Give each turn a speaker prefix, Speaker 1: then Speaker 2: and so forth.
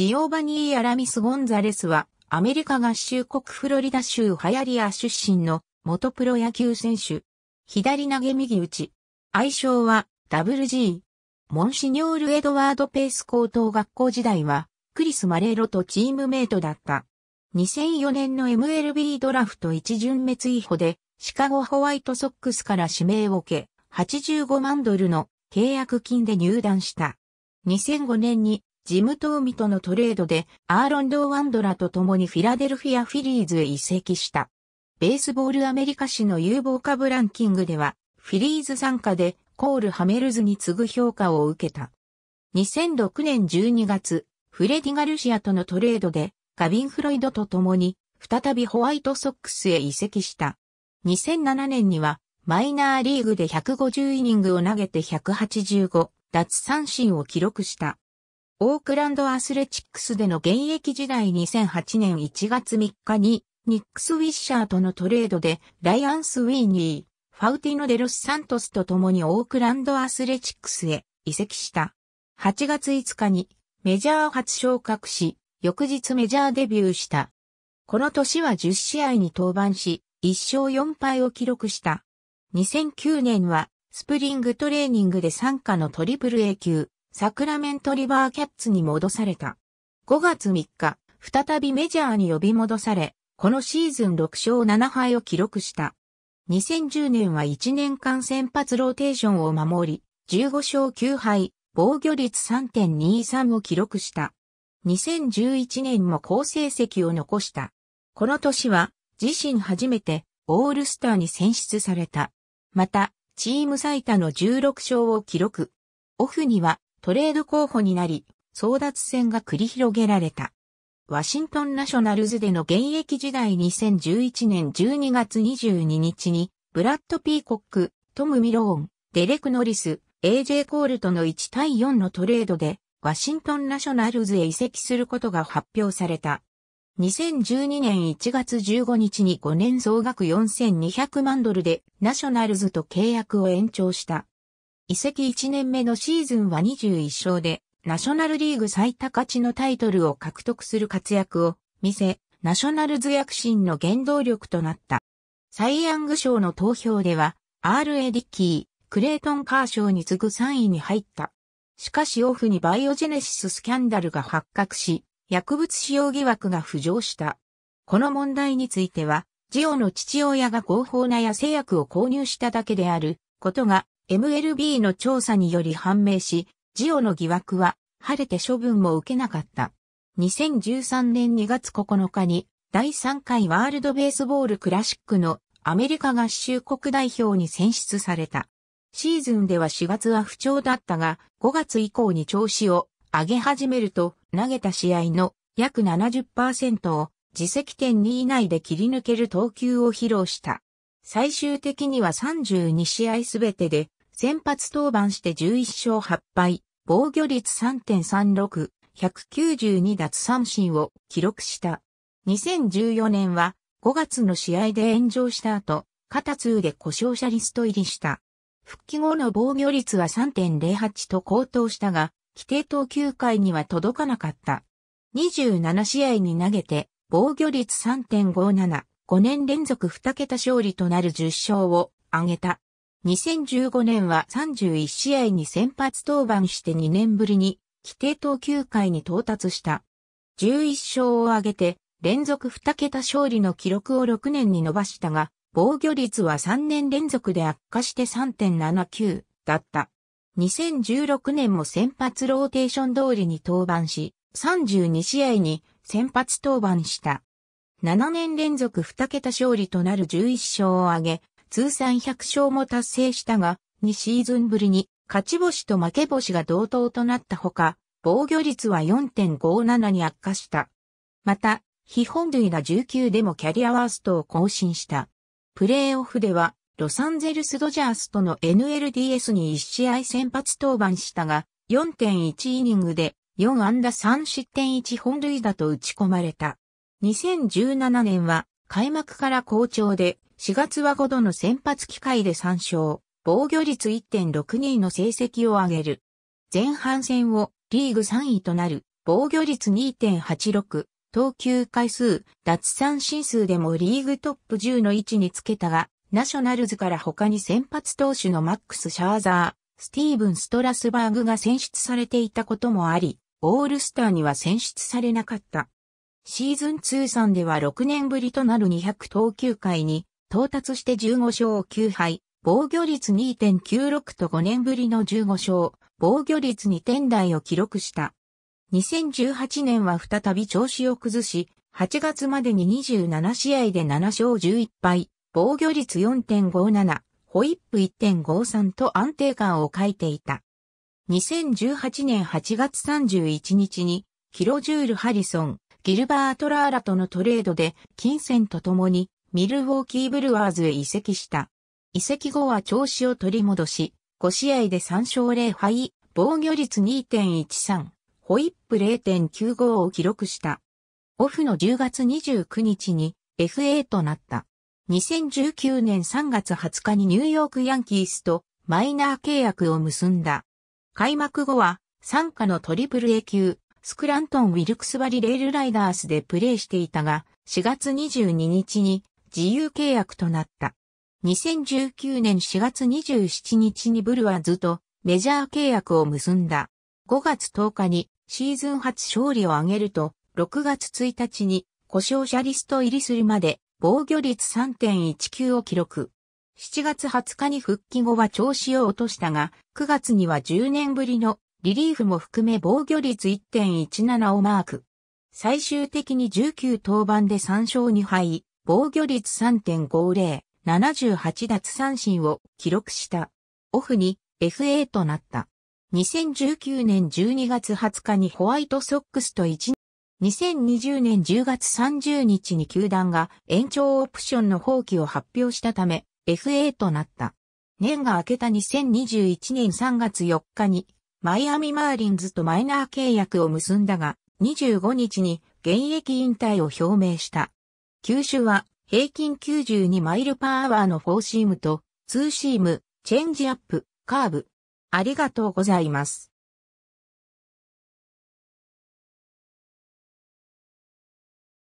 Speaker 1: ジオバニー・アラミス・ゴンザレスは、アメリカ合衆国フロリダ州ハヤリア出身の元プロ野球選手。左投げ右打ち。愛称は WG。モンシニョール・エドワード・ペース高等学校時代は、クリス・マレーロとチームメイトだった。2004年の MLB ドラフト一巡滅以捕で、シカゴホワイトソックスから指名を受け、85万ドルの契約金で入団した。2005年にジム・トーミとのトレードでアーロン・ドワンドラと共にフィラデルフィア・フィリーズへ移籍した。ベースボールアメリカ市の有望株ランキングでは、フィリーズ参加でコール・ハメルズに次ぐ評価を受けた。2006年12月、フレディ・ガルシアとのトレードで、ガビン・フロイドと共に、再びホワイトソックスへ移籍した。2007年には、マイナーリーグで150イニングを投げて185、奪三振を記録した。オークランドアスレチックスでの現役時代2008年1月3日に、ニックス・ウィッシャーとのトレードで、ライアンス・ウィーニー、ファウティノ・デロス・サントスと共にオークランドアスレチックスへ移籍した。8月5日にメジャー初昇格し、翌日メジャーデビューした。この年は10試合に登板し、1勝4敗を記録した。2009年はスプリングトレーニングで参加のトリプル A 級、サクラメントリバーキャッツに戻された。5月3日、再びメジャーに呼び戻され、このシーズン6勝7敗を記録した。2010年は1年間先発ローテーションを守り、15勝9敗、防御率3.23を記録した。2011年も好成績を残した。この年は自身初めてオールスターに選出された。また、チーム最多の16勝を記録。オフにはトレード候補になり、争奪戦が繰り広げられた。ワシントンナショナルズでの現役時代2011年12月22日に、ブラッド・ピーコック、トム・ミローン、デレク・ノリス、AJ コールとの1対4のトレードで、ワシントンナショナルズへ移籍することが発表された。2012年1月15日に5年総額4200万ドルでナショナルズと契約を延長した。移籍1年目のシーズンは21勝で、ナショナルリーグ最多勝ちのタイトルを獲得する活躍を見せ、ナショナルズ躍進の原動力となった。サイ・ヤング賞の投票では、R.A. ディッキー、クレイトン・カー賞に次ぐ3位に入った。しかしオフにバイオジェネシススキャンダルが発覚し、薬物使用疑惑が浮上した。この問題については、ジオの父親が合法な野生薬を購入しただけであることが MLB の調査により判明し、ジオの疑惑は晴れて処分も受けなかった。2013年2月9日に第3回ワールドベースボールクラシックのアメリカ合衆国代表に選出された。シーズンでは4月は不調だったが、5月以降に調子を上げ始めると、投げた試合の約70%を自責点2以内で切り抜ける投球を披露した。最終的には32試合すべてで先発登板して11勝8敗、防御率3.36、192奪三振を記録した。2014年は5月の試合で炎上した後、肩痛で故障者リスト入りした。復帰後の防御率は3.08と高騰したが、規定投球回には届かなかった。27試合に投げて、防御率3.57、5年連続2桁勝利となる10勝を挙げた。2015年は31試合に先発登板して2年ぶりに規定投球回に到達した。11勝を挙げて連続2桁勝利の記録を6年に伸ばしたが、防御率は3年連続で悪化して3.79だった。2016年も先発ローテーション通りに登板し、32試合に先発登板した。7年連続2桁勝利となる11勝を挙げ、通算100勝も達成したが、2シーズンぶりに勝ち星と負け星が同等となったほか、防御率は4.57に悪化した。また、非本塁打19でもキャリアワーストを更新した。プレーオフでは、ロサンゼルスドジャースとの NLDS に1試合先発登板したが、4.1イニングで4安打3失点1本塁打と打ち込まれた。2017年は開幕から好調で4月は5度の先発機会で3勝、防御率1.62の成績を上げる。前半戦をリーグ3位となる、防御率2.86、投球回数、脱三振数でもリーグトップ10の位置につけたが、ナショナルズから他に先発投手のマックス・シャーザー、スティーブン・ストラスバーグが選出されていたこともあり、オールスターには選出されなかった。シーズン通算では6年ぶりとなる200投球回に到達して15勝9敗、防御率2.96と5年ぶりの15勝、防御率2点台を記録した。2018年は再び調子を崩し、8月までに27試合で7勝11敗、防御率4.57、ホイップ1.53と安定感を欠いていた。2018年8月31日に、キロジュール・ハリソン、ギルバート・ラーラとのトレードで、金銭とともにミルウォーキーブルワーズへ移籍した。移籍後は調子を取り戻し、5試合で3勝0敗、防御率2.13、ホイップ0.95を記録した。オフの10月29日に FA となった。2019年3月20日にニューヨークヤンキースとマイナー契約を結んだ。開幕後は、参加のトリプル A 級、スクラントン・ウィルクスバリ・レールライダースでプレーしていたが、4月22日に自由契約となった。2019年4月27日にブルワーズとメジャー契約を結んだ。5月10日にシーズン初勝利を挙げると、6月1日に故障者リスト入りするまで防御率3.19を記録。7月20日に復帰後は調子を落としたが、9月には10年ぶりのリリーフも含め防御率1.17をマーク。最終的に19登板で3勝2敗、防御率3.50、78奪三振を記録した。オフに FA となった。2019年12月20日にホワイトソックスと1、2020年10月30日に球団が延長オプションの放棄を発表したため FA となった。年が明けた2021年3月4日にマイアミマーリンズとマイナー契約を結んだが25日に現役引退を表明した。球種は平均92マイルパーアワーのフォーシームとツーシーム、チェンジアップ、カーブ。ありがとうございます。